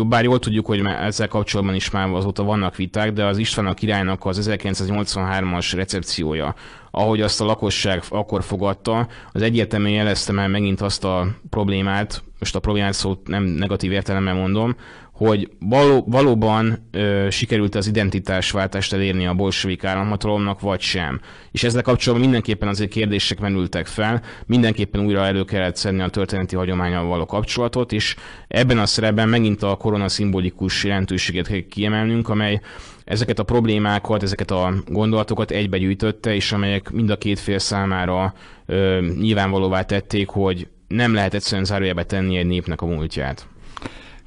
bár jól tudjuk, hogy már ezzel kapcsolatban is már azóta vannak viták, de az István a királynak az 1983-as recepciója, ahogy azt a lakosság akkor fogadta, az egyértelműen jelezte már megint azt a problémát, most a problémát szót nem negatív értelemben mondom, hogy való, valóban ö, sikerült az identitásváltást elérni a bolsevik államhatalomnak, vagy sem. És ezzel kapcsolatban mindenképpen azért kérdések menültek fel, mindenképpen újra elő kellett szedni a történeti hagyományal való kapcsolatot, és ebben a szerepben megint a korona szimbolikus jelentőséget kell kiemelnünk, amely ezeket a problémákat, ezeket a gondolatokat egybegyűjtötte, és amelyek mind a két fél számára ö, nyilvánvalóvá tették, hogy nem lehet egyszerűen zárójelbe tenni egy népnek a múltját.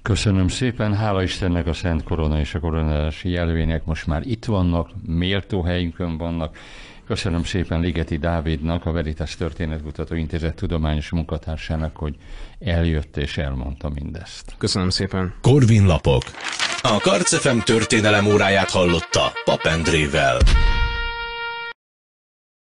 Köszönöm szépen, hála Istennek a Szent Korona és a koronázási jelvények most már itt vannak, méltó helyünkön vannak. Köszönöm szépen Ligeti Dávidnak, a Veritas Történetkutató Intézet tudományos munkatársának, hogy eljött és elmondta mindezt. Köszönöm szépen. Korvin Lapok. A Karcefem történelem óráját hallotta Papendrével.